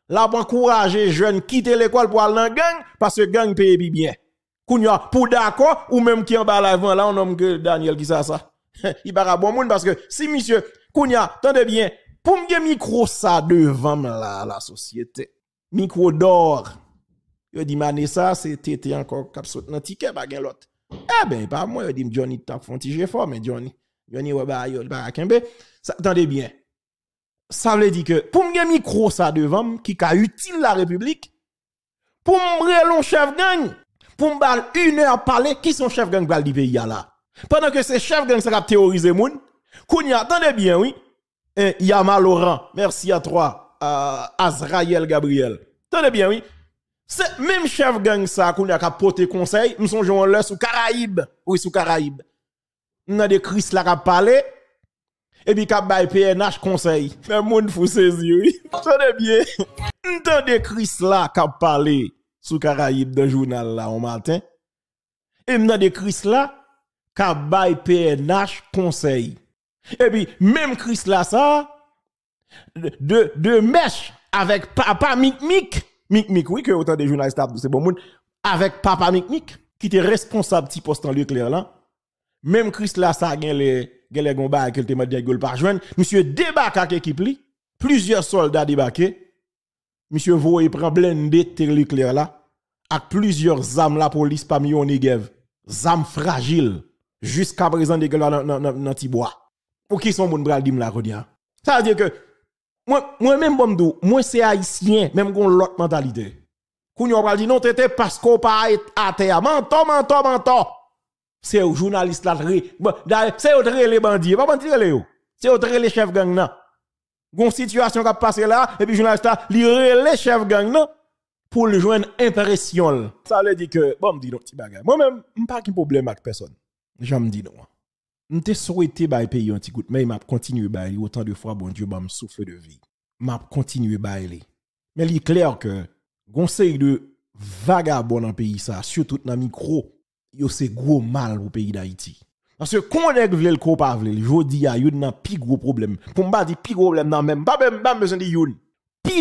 Speaker 3: là, pour encourager jeunes quitter l'école pour aller dans gang, parce que gang paye bien. Kounya, pour d'accord, ou même qui en bas l'avant, là, on nomme que Daniel qui ça ça. Il para bon monde parce que si monsieur, Kounya, tendez bien, pour me micro ça devant la, la société, micro d'or, Je dis mané ça, c'est encore cap dans ticket, pas gen Eh ben, pas moi, je dit Johnny t'a fait un fort, mais Johnny, Johnny, ouais, bah, il va ça Tendez bien. Ça veut dire que pour me micro ça devant, qui ka utile la République, pour me relon chef gang, pour m'bal une heure parler qui sont chef gang bal du pays là. Pendant que ces chefs gang ça théoriser moun, Kounia, attendez bien, oui. Eh, Yama Laurent, merci à toi, à Azrael Gabriel. Attendez bien, oui. C'est même chef gang ça, Kounia, qui a porter conseil, nous sommes là sous Caraïbes. Oui, sous Caraïbes. Nous avons des Chris là qui parlé, et puis qui a PNH conseil. Mais moun fou saisir, oui. tenez bien. Nous avons des Chris là qui a sous Caraïbes dans journal là au matin. Et me de Chris là ka bay PNH conseil. Et puis même Chris là ça de de mèche avec papa Mick Mick oui que autant de journalistes c'est bon monde avec papa Mick qui était responsable petit poste en lieu là. Même Chris là ça gen les gen les gomba que le m'a de par joindre monsieur débarque avec équipe plusieurs soldats débarquent monsieur Voye prend plein de l'éclair là, avec plusieurs âmes la police parmi yon negev, âmes fragiles, jusqu'à présent des gars dans Tibois. Pour qui sont mon bral dim la rodia. Hein? Ça veut dire que, moi, moi même bon moi c'est haïtien, même gon l'autre mentalité. Koun yon pral dit non, t'étais parce qu'on pas à terre. Menton, menton, menton. C'est au journaliste là, c'est au les bandits, pas bandits, c'est au les chefs gang là. Gon situation qui a passé là, et puis journaliste a les chef gang non pour le joindre impression. Ça veut dire que, bon, me dis donc, petit bagage. Moi-même, je pas de problème avec personne. J'en me dis non. Je te souhaité bah, payer un petit coup, mais m'a continué bah, autant de fois, bon Dieu, bah, me souffle de vie. M'a continué bah, Mais il est clair que, gon de vagabond dans pays, ça, surtout dans le micro, yo c'est gros mal au pays d'Haïti. Parce que quand on le je je a un plus gros problème. Pour pas dire plus gros problème même, pas même besoin de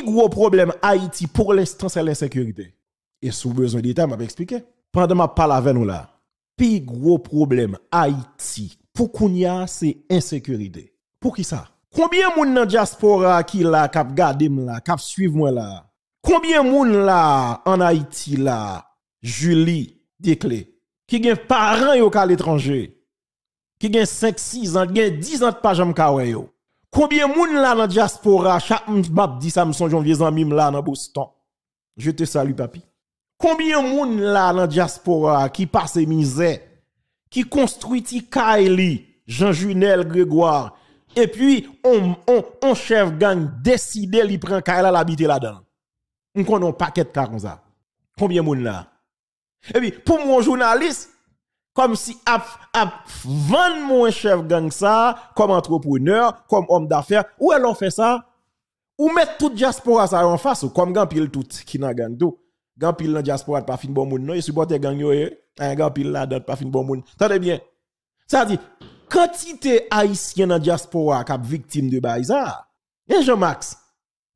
Speaker 3: gros problème Haïti pour l'instant c'est l'insécurité. Et sous besoin d'état m'a expliquer. Pendant m'a parle avec nous là, plus gros problème Haïti pour Kounia, c'est l'insécurité. Pour qui ça Combien dans la diaspora qui là cap sont là, cap suivent moi là Combien sont là en Haïti là Julie Déclé qui gen parents sont à l'étranger qui gagne 5, 6 ans, qui gagne 10 ans de pas kawe yo. Combien de monde là dans diaspora, chaque map di ça, me son vieux là dans Boston. Je te salue, papi. Combien de monde là dans diaspora qui passe misère, qui construit Kylie, Jean-Junel Grégoire, et puis on, chef gang décide li prend Kylie l'habiter là-dedans. On connaît un paquet de ça. Combien de monde Et puis, pour mon journaliste, comme si à mon chef gang ça comme entrepreneur, comme homme d'affaires, ou elle fait ça ou mettre toute diaspora ça en face ou comme grand tout qui n'a gang tout. Grand pile la diaspora pas fin bon monde non, supporter gang yo un eh? hein, grand pile là pas fin bon monde. attendez bien. Ça dit quantité haïtien dans diaspora cap victime de baïza. Et Jean-Max,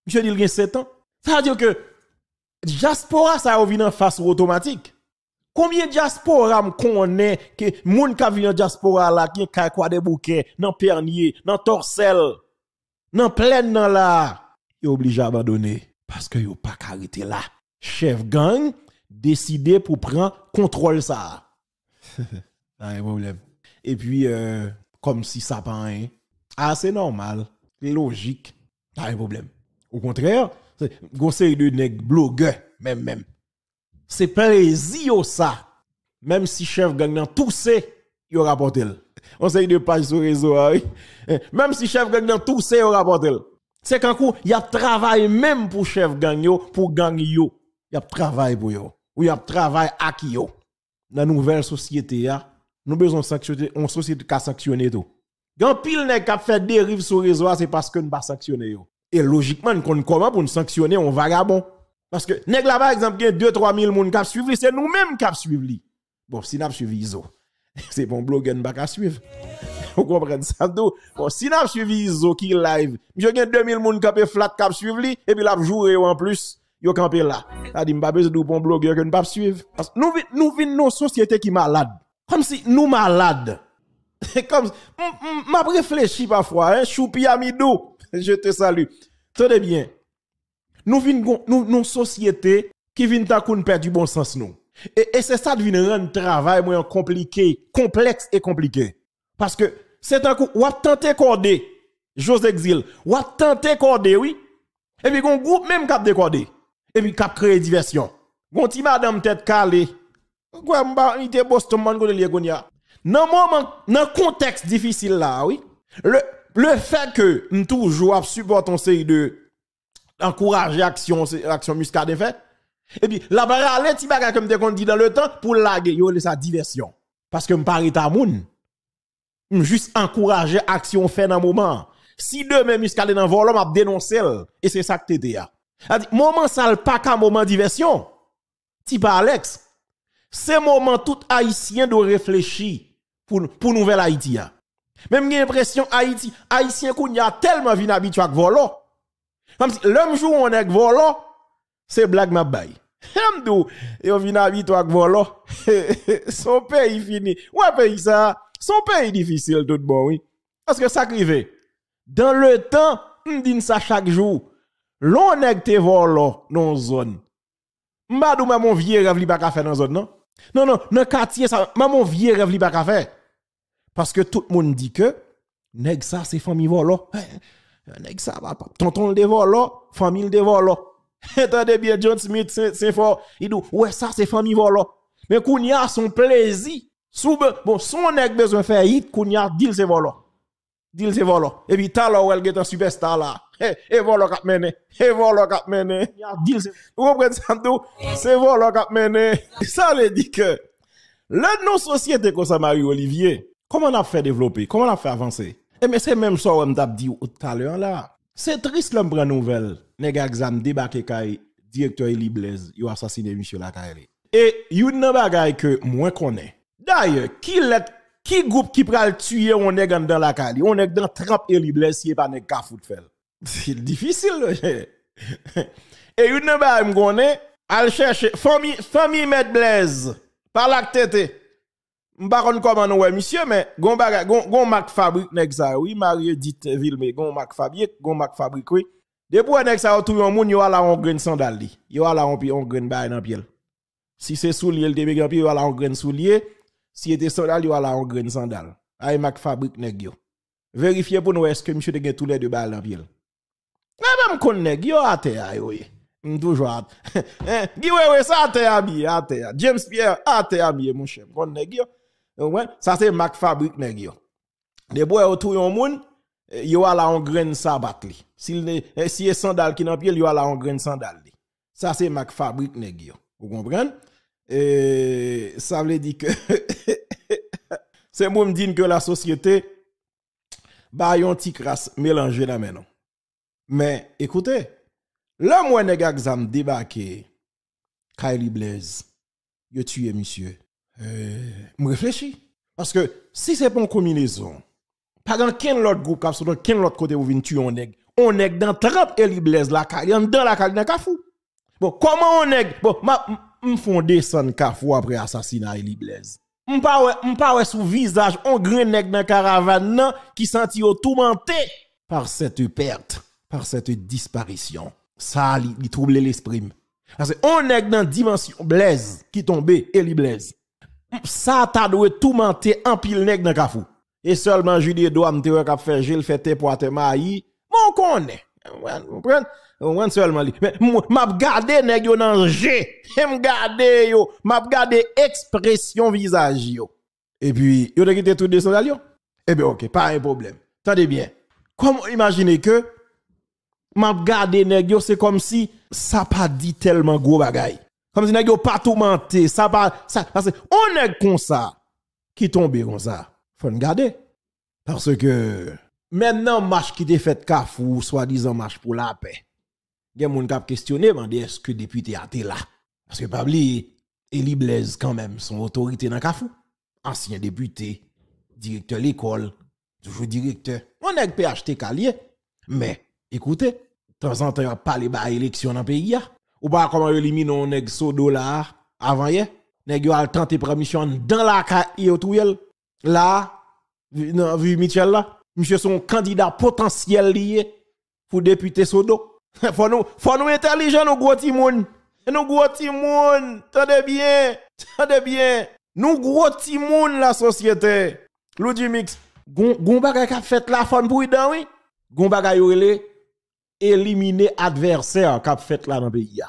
Speaker 3: je dis il a 7 ans. Ça veut dire que diaspora ça revient en face automatique. Combien de diaspora connaît que moun ka vient diaspora là qui ka des bouquets dans Pernier, dans torsel, dans pleine dans là, yo obligé abandonner parce que yo pas carité là. Chef gang décidé pour prendre contrôle ça. un problème. Et puis euh, comme si ça pas Ah, c'est normal, logique, pas un problème. Au contraire, grosse série de nèg blogueurs même même c'est plaisir ça. Même si chef gang nan y aura rapporte On sait de page sur réseau hein. eh, Même si chef gang nan y aura rapporte C'est qu'en coup, y a travail même pour chef gang pour gang yo. Y a travail pour yo. Ou y a travail à qui yo. Dans nouvelle société ya, nous besoin sanctionner, on société qui sanctionner tout. Gan pile nèg qui fait dérive sur réseau, c'est parce que nous pas sanctionner Et logiquement, nous comment pour nous sanctionner on vagabond. Parce que, nèg là, par exemple, il y a 2-3 000 personnes qui suivent, c'est nous-mêmes qui suivent. Bon, si nous suivi ISO, c'est bon blogueur ne pas suivre. Vous comprenez ça? Bon, si nous suivi ISO qui live, il y a 000 personnes qui flat qui suivent, et puis là, jouer en plus, yo campé là. Ça dit, pas besoin de bon blogueur que ne pas suivre. Parce que nous, nous vivons nos sociétés qui malade. Comme si nous malades. Comme, m'a réfléchi parfois, hein, choupi Amido, je te salue. Tenez bien nous vivons une société qui vient de perdre du bon sens nous. Et, c'est ça qui vient rendre travail moins compliqué, complexe et compliqué. Parce que c'est un coup, on a tenté corder, José Exil, on a tenté corder, oui. Et puis, on groupe même cap décorder. Et puis, cap créer diversion. Gon ti madame tête calée. Quoi, est été Boston, man, gonelye, gonia Dans moment, dans contexte difficile là, oui. Le, le fait que, toujours support une série de encourager action action muscade fait et puis la barre ti baga comme te dit dans le temps pour laguer yo sa diversion parce que me ta moun juste encourager action fait dans moment si demain muscade dans vol m'a dénoncer et c'est ça que t'étais Le moment ça pas qu'un moment diversion type Alex c'est moment tout haïtien de réfléchir pour pour nouvelle Haïti même j'ai l'impression Haïti haïtien qu'on y a tellement vin habitué avec volo oh. Comme l'homme joue on est volant, c'est blague ma baille. Hamdou, et on vient habiter avec volant. Son pays fini. Ouais, pays ça. Son pays difficile tout bon, oui. Parce que ça crive. Dans le temps, on dit ça chaque jour. l'homme est te volant dans zone. M'badou même mon vieux rêve li pas faire dans zone, non? Non, non, dans quartier, ça, ma mon vieux rêve li pas faire. Parce que tout le monde dit que, nèg ça, c'est famille volant. Nèg ça va Tonton le dévolo, famille le dévolo. des bien John Smith c'est fort. Il dit ouais ça c'est famille volo. Mais Kounia son plaisir. bon son nèg besoin faire hit kounya dit c'est volo. Dit c'est volo. Et puis talo ou elle est un superstar là. Et volo qu'a mené. Et volo qu'a mené. Dit c'est Vous comprenez ça C'est volo qu'a mené. Ça le dit que le nos société comme ça Marie Olivier, comment on a fait développer, comment on a fait avancer et eh, mais c'est même ça que je dit tout à l'heure là. C'est triste l'homme prend nouvelle. Les gars exam débarqué kay directeur Eli Blaise, il a assassiné monsieur Cali. Et une bagaille que moi connais. D'ailleurs, qui est qui groupe qui pral tuer on est dans la cali, on est dans trap Eli Blaise si pas nèg ka foot faire. C'est difficile. Et une bagaille me connais, al chercher famille famille Med Blaise par la tête. M'baron comment nous ouais monsieur mais gon baga gon gon Mac fabrique nèg sa, oui Marie dit ville mais gon Mac fabrique gon Mac fabrique oui depuis nèg sa, tout yon moun yo ala on graine sandal li yo ala on pi on graine bail dans piel. si c'est soulier le débé grand ala on graine soulier si était sandal yo ala on graine sandal ay Mac fabrique nèg yo vérifiez pour nous est-ce que monsieur te tous les deux balles nan piel. là eh ben, même kon nèg yo a terre yo Eh Guy ouais ouais ça a terre habillé à James Pierre a terre habillé mon cher kon nèg yo ça, c'est Mac Fabrique Negio. Eh, de bois autour yon moun, yo a la graine grain sabat li. Si si sandal qui nan pied, yo a la graine sandale. Ça c'est Mac Fabrique Negio. Vous comprenez Et ça veut dire que c'est moi me dire que la société ba yon ti crasse mélangé la menon. Mais écoutez, le moi nèg exam débarqué Kylie Blaise, yo tué monsieur euh, me m'm réfléchis. Parce que si c'est pour une combinaison, pas dans quel autre groupe, pas dans quel autre côté, vous vient tuer un nègre. On est dans 30 et il blesse la carrière, dans la carrière, kafou. Bon, comment on est Bon, je descendre kafou après l'assassinat et il blesse. Je pas sous visage, on grand nègre dans la caravane qui sentit tourmenté par cette perte, par cette disparition. Ça, il trouble l'esprit. Parce qu'on est dans dimension blaise qui tombe et blaise. Ça, ta doit tout mentir en pile nèg dans kafou. Et seulement je doit me faire qu'a fait Gilles fêter pour te maï. Mon connaît. on seulement Mais m'a gardé nèg yo dans G. M'm yo, m'a gardé expression visage yo. Et puis yo de quitté tout descendre yo. Eh bien OK, pas un problème. Tendez bien. Comment imaginer que m'a gardé nèg yo c'est comme si ça pas dit tellement gros bagaille. Comme si nèg pas tout menté, ça va, ça parce qu'on on est comme ça qui tombe comme ça. Faut garder. parce que maintenant marche qui défait Kafou, soi-disant marche pour la paix. Il y a gens qui questionné est-ce que député a été là parce que Pabli Eli Blaise quand même son autorité dans Kafou, Ancien député, directeur l'école, toujours directeur. On est PHT calier mais écoutez, de temps en temps, il pas de élections dans le pays. Hein. Ou pas comment éliminer un nèg sodo là avant hier. Nèg yo a tenté permission dans la caille autour Là, vu Michel là, monsieur son candidat potentiel lié pour député sodo. faut nous faut nous intelligents nous gros Nous gros tenez tendez bien, tendez bien. Nous gros la société. Lou du mix. Gon bagay ka fait la fon pour oui. Gon bagay yo relé éliminer adversaire qui a fait là dans pays.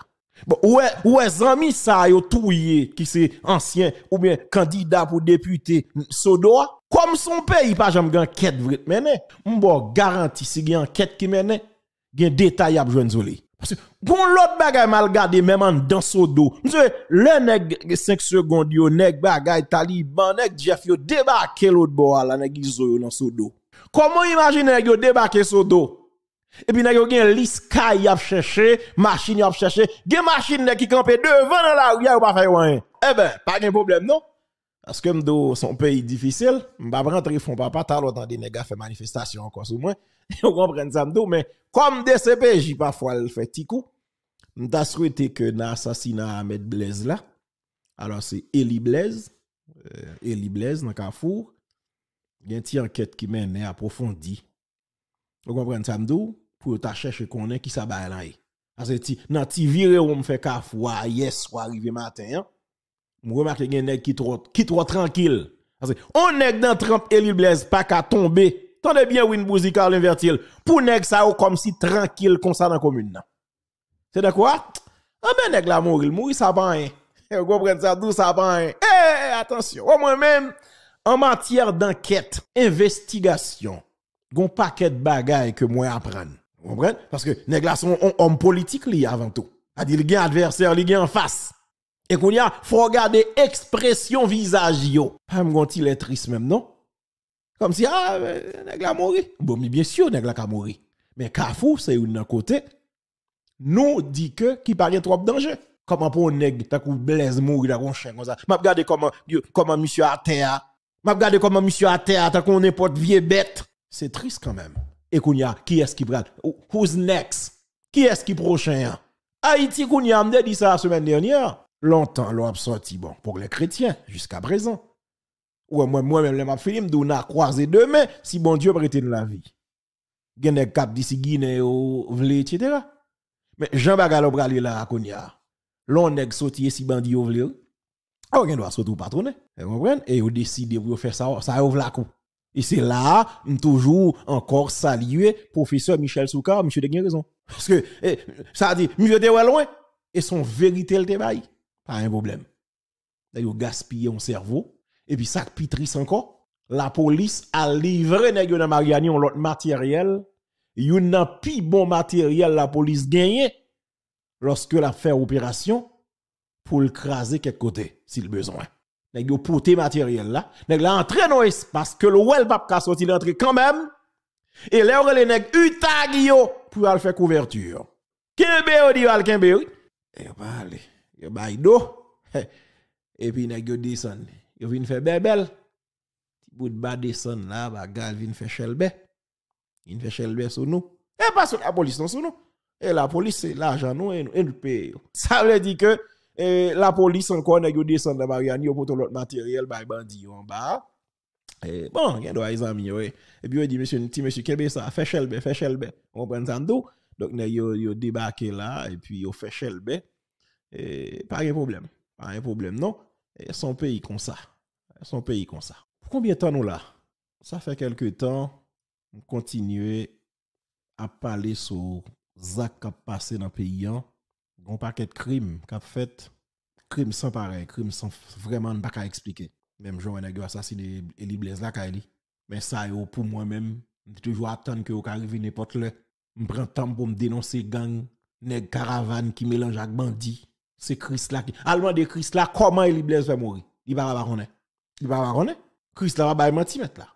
Speaker 3: Bon, ouais, ouais, amis, ça, yo touye, qui c'est ancien, ou bien candidat pour député, Sodoa, comme son pays, pas jamais une enquête vrit mené. Hein? M'bo garanti, si une enquête qui mené, gen détail à joine zoli. Parce que, bon, l'autre bagaille mal gardé, même en dans Sodo. Monsieur, le nèg 5 secondes, yo nèg bagay taliban, nèg Jeff, yo débarquer l'autre bois là, nèg izo dans Sodo. Comment imaginer yo débarquer Sodo? Et puis, il y a un liste qui a cherché, machine qui a cherché. Il y a machine qui campe devant dans la rue, il pas faire rien. Eh ben, pas de problème, non? Parce que m'do son pays difficile, pas rentrer fond papa, t'as l'autre des nègres fait manifestation encore sous moi. Vous comprenez ça m'do, mais comme DCPJ parfois le fait tico On souhaité que l'assassinat Ahmed Blaise là, alors c'est Eli Blaise, euh, Eli Blaise dans Carrefour, il y a une enquête qui mène approfondie vous comprenez ça, m'dou? Pour t'a chercher qu'on est qui ça bail là. Eh. Parce que ti, nan ti vire ou me fait cafwa, ah, yes, ou arrivé matin, hein. On remarque qu'il y a qui trop, qui trop tranquille. Parce que, on nèg dans 30 Eli Blaise, pas qu'à tomber. Tendez bien Win Bouzi, Carl Invertil. Pour nèg ça ou comme si tranquille comme ça dans la commune. C'est de quoi? Ah ben nèg la mourir, mourir ça va hein. Vous comprenez ça, d'où ça pas hein. eh, eh, eh, attention, au moins même, en matière d'enquête, investigation, gon paquet de bagailles que moi apprendre. Vous comprenez Parce que les là sont hommes politiques avant tout. C'est-à-dire il y a adversaire, il y a en face. Et qu'on y a faut regarder expression visage yo. Pas me il est triste même non Comme si ah euh, nèg là Bon mais bien sûr nèg là ka mourir. Mais Kafou c'est une côté nous dit que qui paraît trop danger. Comment pour un nèg t'as kou blaise mourir dans un chien comme ça. M'a regarder comment comment monsieur à terre. M'a regarder comment monsieur à terre t'as qu'on n'importe vieux bête. C'est triste quand même. Et Kounia, qui est-ce qui prend Who's next Qui est-ce qui prochain Haïti, Kounia, m'a dit ça la semaine dernière. Longtemps, l'on a sorti, bon, pour les chrétiens, jusqu'à présent. Ou moi, moi-même, les m'a filmé, on a croisé demain, si bon Dieu prête de la vie. a des cap d'ici Guinée, vle, etc. Mais Jean Bagalo pralé là, à Kounia. L'on nèg sorti, si bandit, vle. Ah, oh, on doit surtout patronner. Vous comprenez? Et on décide, vous faire ça, ça ouvre la coupe. Et c'est là, toujours encore saluer professeur Michel Souka, monsieur de raison. Parce que, eh, ça dit, monsieur de loin, et son vérité le débat. Pas un problème. D'ailleurs, gaspiller un cerveau. Et puis, ça pétrisse encore. La police a livré nègre dans Mariani l'autre matériel. Yon n'a plus bon matériel la police gagné lorsque la fait opération pour le craser quelque côté, s'il besoin nèg yo pote matériel là nèg là entrer dans espace que le wel pas ka sorti l'entrée quand même et là les nèg utag yo pour aller faire couverture kembe o di al kembe et eh, yo yo bay do et puis nèg yo descend yo vinn faire bebel Ti bout de bas descend là gal vinn faire chelbe il fait chelbe sur nous et eh, pas sur la police non sur nous et eh, la police c'est l'argent nous et nous paye ça veut dire que et la police encore, n'a descend dans Mariani, pour tout l'autre matériel bay bandi en bas. Et bon, il y a des amis, oui. E et puis, il dit, monsieur, petit monsieur, qu'est-ce ça? Fait chelbe, fait chelbe. On prend ça Donc, eu yo débarqué là, et puis, il fait chelbe. Et pas de problème. Pas de problème, non? Et son pays comme ça. Son pays comme ça. combien de temps nous là? Ça fait quelques temps, on continue à parler sur Zach qui a passé dans le pays un paquet de crimes qu'a fait crime sans pareil, crime sans vraiment pas pas expliquer. Même a eu assassiné Eli Blaise la Mais ça, pour moi-même, je toujours attendre que vous arrivez n'importe là. Je prends temps pour me dénoncer gang, les caravane qui mélange avec bandit. C'est Chris là qui. Allemand de Chris là, comment Eli Blaise va mourir? Il va pas connaître. Il va pas connaître. Chris là va pas mentir là.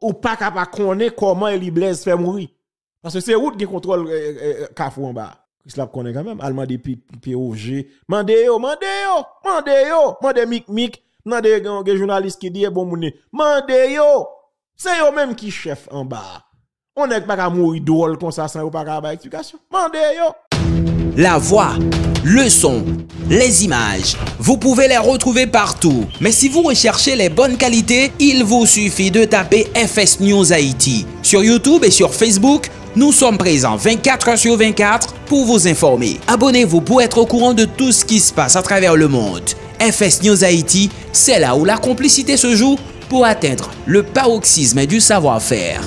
Speaker 3: Ou pas capable connaître comment Eli Blaise fait mourir. Parce que c'est route qui contrôle euh, euh, euh, Kafou en bas il se quand même. Allemand des POG. Mande yo, mande yo, mande yo, mande mic mic. Mande des journalistes qui dit eh, bon mouni. Mande yo. C'est yo même qui chef en bas. On n'est pas à mourir drôle comme ça sans pas qu'à explication. Mande yo.
Speaker 2: La voix, le son, les images, vous pouvez les retrouver partout. Mais si vous recherchez les bonnes qualités, il vous suffit de taper FS News Haïti sur YouTube et sur Facebook nous sommes présents 24 heures sur 24 pour vous informer. Abonnez-vous pour être au courant de tout ce qui se passe à travers le monde. FS News Haïti, c'est là où la complicité se joue pour atteindre le paroxysme du savoir-faire.